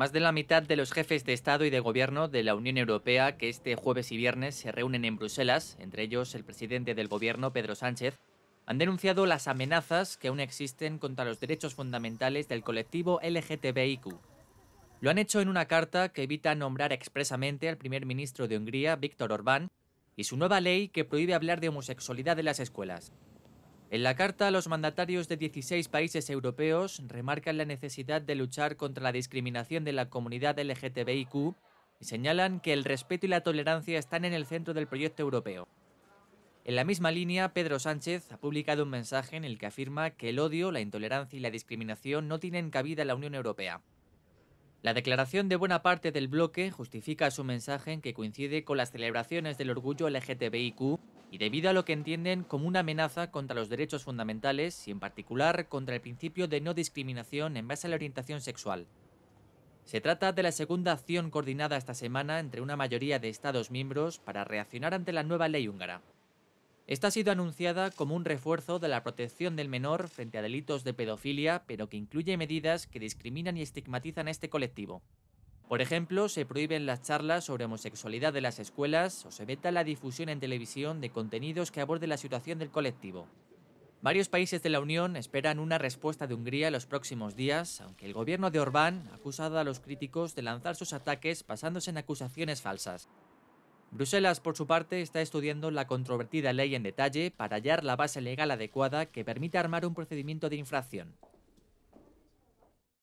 Más de la mitad de los jefes de Estado y de Gobierno de la Unión Europea que este jueves y viernes se reúnen en Bruselas, entre ellos el presidente del Gobierno, Pedro Sánchez, han denunciado las amenazas que aún existen contra los derechos fundamentales del colectivo LGTBIQ. Lo han hecho en una carta que evita nombrar expresamente al primer ministro de Hungría, Víctor Orbán, y su nueva ley que prohíbe hablar de homosexualidad en las escuelas. En la carta, los mandatarios de 16 países europeos remarcan la necesidad de luchar contra la discriminación de la comunidad LGTBIQ y señalan que el respeto y la tolerancia están en el centro del proyecto europeo. En la misma línea, Pedro Sánchez ha publicado un mensaje en el que afirma que el odio, la intolerancia y la discriminación no tienen cabida en la Unión Europea. La declaración de buena parte del bloque justifica su mensaje que coincide con las celebraciones del orgullo LGTBIQ y debido a lo que entienden como una amenaza contra los derechos fundamentales y en particular contra el principio de no discriminación en base a la orientación sexual. Se trata de la segunda acción coordinada esta semana entre una mayoría de Estados miembros para reaccionar ante la nueva ley húngara. Esta ha sido anunciada como un refuerzo de la protección del menor frente a delitos de pedofilia, pero que incluye medidas que discriminan y estigmatizan a este colectivo. Por ejemplo, se prohíben las charlas sobre homosexualidad de las escuelas o se veta la difusión en televisión de contenidos que aborden la situación del colectivo. Varios países de la Unión esperan una respuesta de Hungría en los próximos días, aunque el gobierno de Orbán ha acusado a los críticos de lanzar sus ataques basándose en acusaciones falsas. Bruselas, por su parte, está estudiando la controvertida ley en detalle para hallar la base legal adecuada que permita armar un procedimiento de infracción.